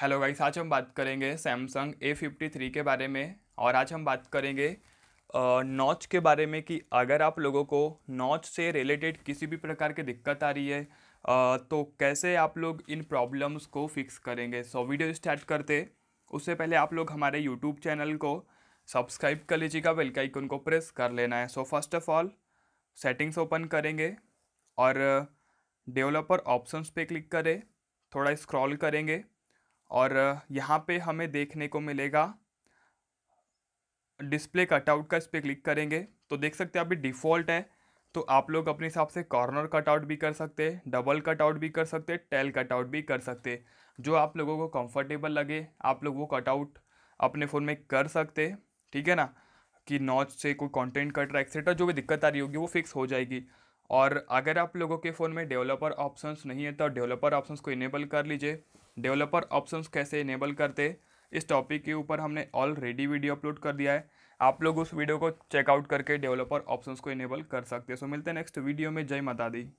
hello guys आज हम बात करेंगे सैमसंग ए फिफ्टी थ्री के बारे में और आज हम बात करेंगे नॉच के बारे में कि अगर आप लोगों को नॉच से रिलेटेड किसी भी प्रकार की दिक्कत आ रही है आ, तो कैसे आप लोग इन प्रॉब्लम्स को फिक्स करेंगे सो वीडियो स्टार्ट करते उससे पहले आप लोग हमारे यूट्यूब चैनल को सब्सक्राइब कर लीजिएगा वेलकाइक को प्रेस कर लेना है so first of all settings open करेंगे और डेवलपर ऑप्शंस पे क्लिक करें थोड़ा स्क्रॉल करेंगे और यहाँ पे हमें देखने को मिलेगा डिस्प्ले कटआउट का इस पर क्लिक करेंगे तो देख सकते हैं अभी डिफ़ॉल्ट है तो आप लोग अपने हिसाब से कॉर्नर कटआउट भी कर सकते हैं डबल कटआउट भी कर सकते हैं टेल कटआउट भी कर सकते जो आप लोगों को कंफर्टेबल लगे आप लोग वो कटआउट अपने फ़ोन में कर सकते ठीक है ना कि नॉच से कोई कंटेंट कट रहा है एक्सेट्रा जो भी दिक्कत आ रही होगी वो फिक्स हो जाएगी और अगर आप लोगों के फ़ोन में डेवलपर ऑप्शंस नहीं है तो डेवलपर ऑप्शंस को इनेबल कर लीजिए डेवलपर ऑप्शंस कैसे इनेबल करते इस टॉपिक के ऊपर हमने ऑलरेडी वीडियो अपलोड कर दिया है आप लोग उस वीडियो को चेकआउट करके डेवलपर ऑप्शंस को इनेबल कर सकते हैं सो मिलते हैं नेक्स्ट वीडियो में जय माता दी